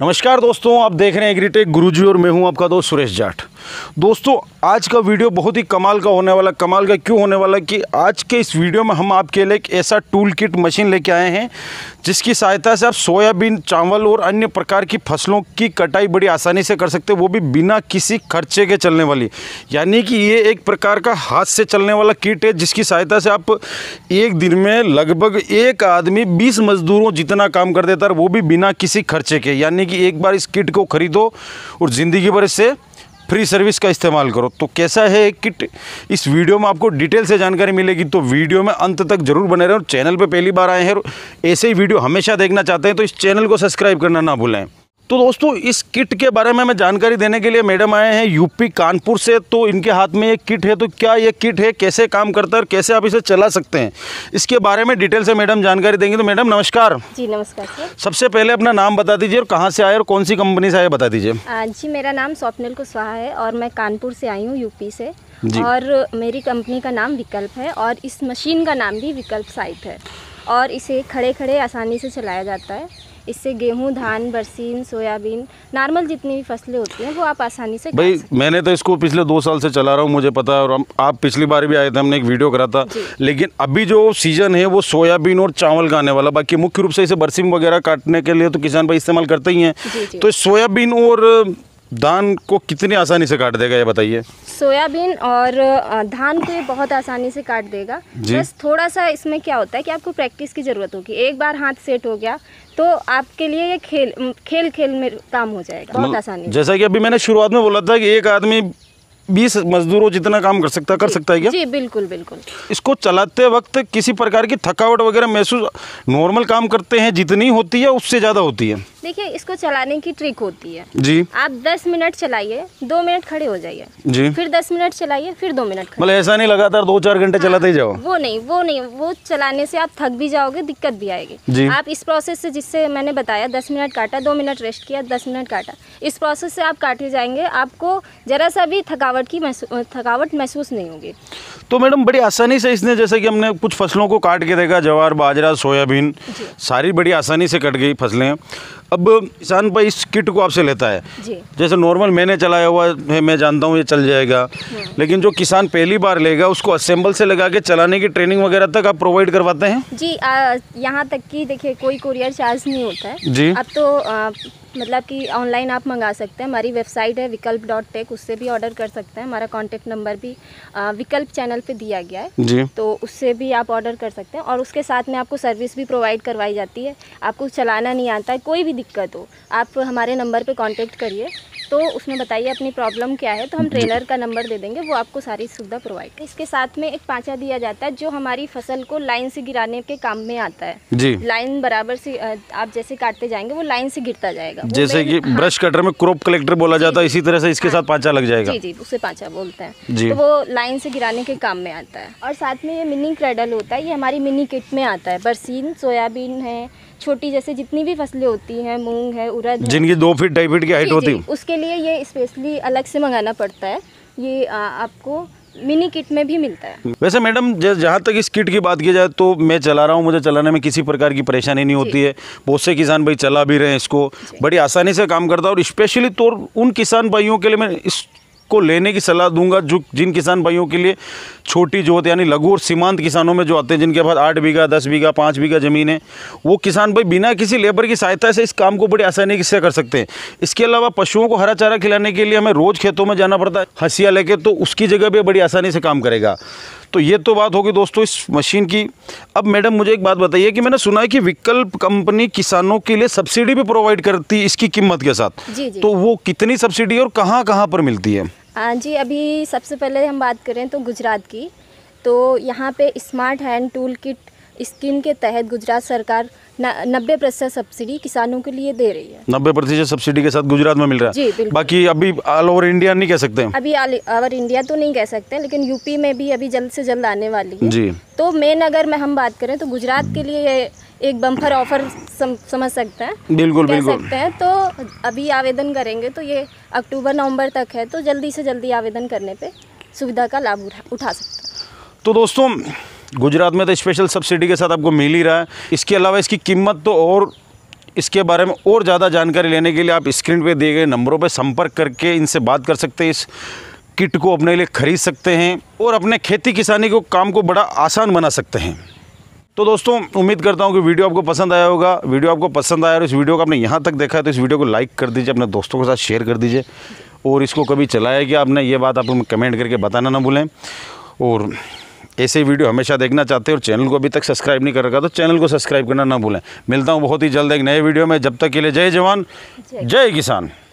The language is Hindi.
नमस्कार दोस्तों आप देख रहे हैं एग्रीटेक गुरुजी और मैं हूं आपका दोस्त सुरेश जाट दोस्तों आज का वीडियो बहुत ही कमाल का होने वाला कमाल का क्यों होने वाला कि आज के इस वीडियो में हम आपके लिए एक ऐसा टूल किट मशीन लेके आए हैं जिसकी सहायता से आप सोयाबीन चावल और अन्य प्रकार की फसलों की कटाई बड़ी आसानी से कर सकते हैं वो भी बिना किसी खर्चे के चलने वाली यानी कि ये एक प्रकार का हाथ से चलने वाला किट है जिसकी सहायता से आप एक दिन में लगभग एक आदमी बीस मजदूरों जितना काम कर देता है वो भी बिना किसी खर्चे के यानी यानी कि एक बार इस किट को ख़रीदो और ज़िंदगी भर इससे फ्री सर्विस का इस्तेमाल करो तो कैसा है किट इस वीडियो में आपको डिटेल से जानकारी मिलेगी तो वीडियो में अंत तक जरूर बने रहें और चैनल पर पहली बार आए हैं और ऐसे ही वीडियो हमेशा देखना चाहते हैं तो इस चैनल को सब्सक्राइब करना ना भूलें तो दोस्तों इस किट के बारे में मैं जानकारी देने के लिए मैडम आए हैं यूपी कानपुर से तो इनके हाथ में ये किट है तो क्या ये किट है कैसे काम करता है और कैसे आप इसे चला सकते हैं इसके बारे में डिटेल से मैडम जानकारी देंगे तो मैडम नमस्कार जी नमस्कार सबसे पहले अपना नाम बता दीजिए और कहाँ से आए और कौन सी कंपनी से आए बता दीजिए जी मेरा नाम स्वप्निल कुशवाहा है और मैं कानपुर से आई हूँ यूपी से और मेरी कंपनी का नाम विकल्प है और इस मशीन का नाम भी विकल्प साइट है और इसे खड़े खड़े आसानी से चलाया जाता है इससे गेहूँ धान बरसीन सोयाबीन नॉर्मल जितनी भी फसलें होती हैं वो आप आसानी से भाई मैंने तो इसको पिछले दो साल से चला रहा हूँ मुझे पता है और आप पिछली बार भी आए थे हमने एक वीडियो करा था लेकिन अभी जो सीजन है वो सोयाबीन और चावल का आने वाला बाकी मुख्य रूप से इसे बरसीम वगैरह काटने के लिए तो किसान भाई इस्तेमाल करते ही हैं तो सोयाबीन और धान को कितनी आसानी से काट देगा ये बताइए सोयाबीन और धान को ये बहुत आसानी से काट देगा बस थोड़ा सा इसमें क्या होता है कि आपको प्रैक्टिस की ज़रूरत होगी एक बार हाथ सेट हो गया तो आपके लिए ये खेल खेल खेल में काम हो जाएगा बहुत मतलब आसानी जैसा कि अभी मैंने शुरुआत में बोला था कि एक आदमी बीस मजदूरों जितना काम कर सकता कर सकता है क्या जी बिल्कुल बिल्कुल इसको चलाते वक्त किसी प्रकार की थकावट वगैरह महसूस नॉर्मल काम करते हैं जितनी होती है उससे ज़्यादा होती है देखिए इसको चलाने की ट्रिक होती है जी आप दस मिनट चलाइए दो मिनट खड़े हो जाइए जी फिर दस मिनट चलाइए फिर दो मिनट मतलब ऐसा नहीं लगातार दो चार घंटे हाँ, चलाते ही जाओ वो नहीं वो नहीं वो चलाने से आप थक भी जाओगे दिक्कत भी आएगी जी आप इस प्रोसेस से जिससे मैंने बताया दस मिनट काटा दो मिनट रेस्ट किया दस मिनट काटा इस प्रोसेस से आप काटे जाएंगे आपको जरा सा भी थकावट की थकावट महसूस नहीं होगी तो मैडम बड़ी आसानी से इसने जैसे कि हमने कुछ फसलों को काट के देखा जवार बाजरा सोयाबीन सारी बड़ी आसानी से कट गई फसलें अब किसान भाई इस किट को आपसे लेता है जैसे नॉर्मल मैंने चलाया हुआ है मैं जानता हूँ ये चल जाएगा हम्म। लेकिन जो किसान पहली बार लेगा उसको असेंबल से लगा के चलाने की ट्रेनिंग वगैरह तक आप प्रोवाइड करवाते हैं जी यहाँ तक कि देखिए कोई कुरियर चार्ज नहीं होता है जी अब तो मतलब कि ऑनलाइन आप मंगा सकते हैं हमारी वेबसाइट है विकल्प डॉट टेक उससे भी ऑर्डर कर सकते हैं हमारा कॉन्टैक्ट नंबर भी आ, विकल्प चैनल पे दिया गया है जी तो उससे भी आप ऑर्डर कर सकते हैं और उसके साथ में आपको सर्विस भी प्रोवाइड करवाई जाती है आपको चलाना नहीं आता है कोई भी दिक्कत हो आप हमारे नंबर पर कॉन्टैक्ट करिए तो उसमें बताइए अपनी प्रॉब्लम क्या है तो हम ट्रेलर का नंबर दे देंगे वो आपको सारी सुविधा प्रोवाइड इसके साथ में एक पाँचा दिया जाता है जो हमारी फसल को लाइन से गिराने के काम में आता है जी लाइन बराबर से आप जैसे काटते जाएंगे वो लाइन से गिरता जाएगा जैसे कि हाँ। ब्रश कटर में क्रोप कलेक्टर बोला जाता है इसी तरह से इसके हाँ। साथ पाँचा लग जाएगा जी जी उसे पाँचा बोलते हैं तो वो लाइन से गिराने के काम में आता है और साथ में ये मिनी क्रेडल होता है ये हमारी मिनी किट में आता है बरसीन सोयाबीन है छोटी जैसे जितनी भी फसलें होती हैं मूंग है उड़द जिनकी दो फीट ढाई फीट की हाइट होती है उसके लिए ये स्पेशली अलग से मंगाना पड़ता है ये आ, आपको मिनी किट में भी मिलता है वैसे मैडम जहाँ तक इस किट की बात की जाए तो मैं चला रहा हूँ मुझे चलाने में किसी प्रकार की परेशानी नहीं होती है बहुत से किसान भाई चला भी रहे हैं इसको बड़ी आसानी से काम करता है और स्पेशली तौर तो उन किसान भाइयों के लिए मैं इस को लेने की सलाह दूंगा जो जिन किसान भाइयों के लिए छोटी जोत यानी लघु और सीमांत किसानों में जो आते हैं जिनके पास आठ बीघा दस बीघा पाँच बीघा ज़मीन है वो किसान भाई बिना किसी लेबर की सहायता से इस काम को बड़ी आसानी से कर सकते हैं इसके अलावा पशुओं को हरा चारा खिलाने के लिए हमें रोज़ खेतों में जाना पड़ता है हसिया लेके तो उसकी जगह भी बड़ी आसानी से काम करेगा तो ये तो बात होगी दोस्तों इस मशीन की अब मैडम मुझे एक बात बताइए कि मैंने सुना है कि विकल्प कंपनी किसानों के लिए सब्सिडी भी प्रोवाइड करती है इसकी कीमत के साथ जी जी। तो वो कितनी सब्सिडी और कहाँ कहाँ पर मिलती है हाँ जी अभी सबसे पहले हम बात करें तो गुजरात की तो यहाँ पे smart hand tool kit scheme के तहत गुजरात सरकार नब्बे प्रतिशत सब्सिडी किसानों के लिए दे रही है नब्बे प्रतिशत सब्सिडी के साथ गुजरात में मिल रहा है जी बाकी अभी ऑल ओवर इंडिया नहीं कह सकते अभी ऑल इंडिया तो नहीं कह सकते लेकिन यूपी में भी अभी जल्द से जल्द आने वाली है जी तो मेन अगर मैं हम बात करें तो गुजरात के लिए एक बम्फर ऑफर सम, समझ सकते हैं बिल्कुल बिल्कुल सकते हैं तो अभी आवेदन करेंगे तो ये अक्टूबर नवम्बर तक है तो जल्दी से जल्दी आवेदन करने पे सुविधा का लाभ उठा उठा सकते हैं तो दोस्तों गुजरात में तो स्पेशल सब्सिडी के साथ आपको मिल ही रहा है इसके अलावा इसकी कीमत तो और इसके बारे में और ज़्यादा जानकारी लेने के लिए आप स्क्रीन पे दिए गए नंबरों पर संपर्क करके इनसे बात कर सकते हैं इस किट को अपने लिए खरीद सकते हैं और अपने खेती किसानी को काम को बड़ा आसान बना सकते हैं तो दोस्तों उम्मीद करता हूँ कि वीडियो आपको पसंद आया होगा वीडियो आपको पसंद आया और इस वीडियो को आपने यहाँ तक देखा है तो इस वीडियो को लाइक कर दीजिए अपने दोस्तों के साथ शेयर कर दीजिए और इसको कभी चलाया कि आपने ये बात आप कमेंट करके बताना ना भूलें और ऐसे वीडियो हमेशा देखना चाहते हैं और चैनल को अभी तक सब्सक्राइब नहीं कर रखा तो चैनल को सब्सक्राइब करना ना भूलें मिलता हूँ बहुत ही जल्द एक नए वीडियो में जब तक के लिए जय जवान जय किसान